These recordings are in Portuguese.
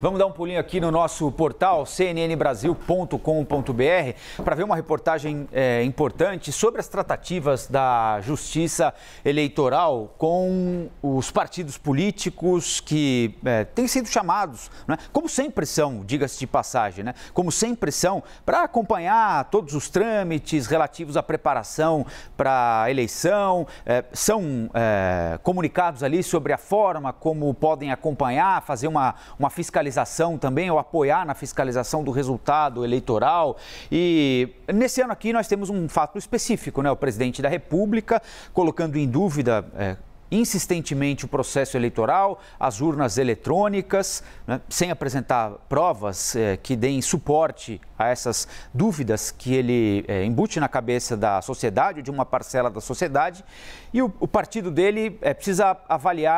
Vamos dar um pulinho aqui no nosso portal cnnbrasil.com.br para ver uma reportagem é, importante sobre as tratativas da Justiça Eleitoral com os partidos políticos que é, têm sido chamados, né, como sempre são, diga-se de passagem, né, como sempre são, para acompanhar todos os trâmites relativos à preparação para a eleição. É, são é, comunicados ali sobre a forma como podem acompanhar, fazer uma, uma fiscalização fiscalização também, ou apoiar na fiscalização do resultado eleitoral. E nesse ano aqui nós temos um fato específico, né? O presidente da República colocando em dúvida. É, insistentemente o processo eleitoral, as urnas eletrônicas, né, sem apresentar provas eh, que deem suporte a essas dúvidas que ele eh, embute na cabeça da sociedade, de uma parcela da sociedade. E o, o partido dele eh, precisa avaliar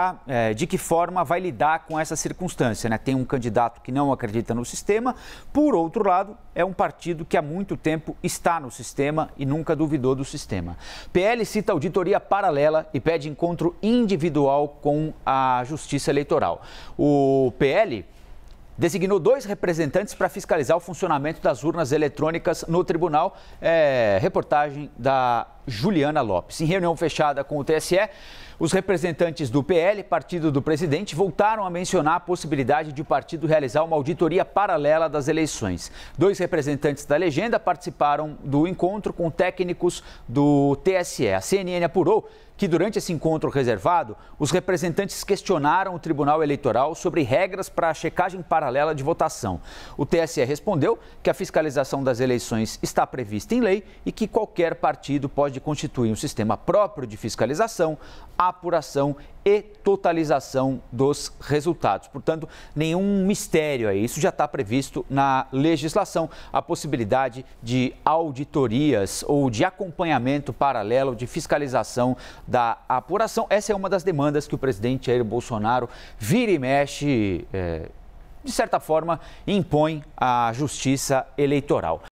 de que forma vai lidar com essa circunstância. Né? Tem um candidato que não acredita no sistema, por outro lado, é um partido que há muito tempo está no sistema e nunca duvidou do sistema. PL cita auditoria paralela e pede encontro individual com a Justiça Eleitoral. O PL designou dois representantes para fiscalizar o funcionamento das urnas eletrônicas no tribunal. É, reportagem da Juliana Lopes. Em reunião fechada com o TSE, os representantes do PL, partido do presidente, voltaram a mencionar a possibilidade de o partido realizar uma auditoria paralela das eleições. Dois representantes da legenda participaram do encontro com técnicos do TSE. A CNN apurou que, durante esse encontro reservado, os representantes questionaram o Tribunal Eleitoral sobre regras para a checagem paralela de votação. O TSE respondeu que a fiscalização das eleições está prevista em lei e que qualquer partido pode que constituem um sistema próprio de fiscalização, apuração e totalização dos resultados. Portanto, nenhum mistério aí. Isso já está previsto na legislação. A possibilidade de auditorias ou de acompanhamento paralelo de fiscalização da apuração. Essa é uma das demandas que o presidente Jair Bolsonaro vira e mexe. É, de certa forma, impõe à justiça eleitoral.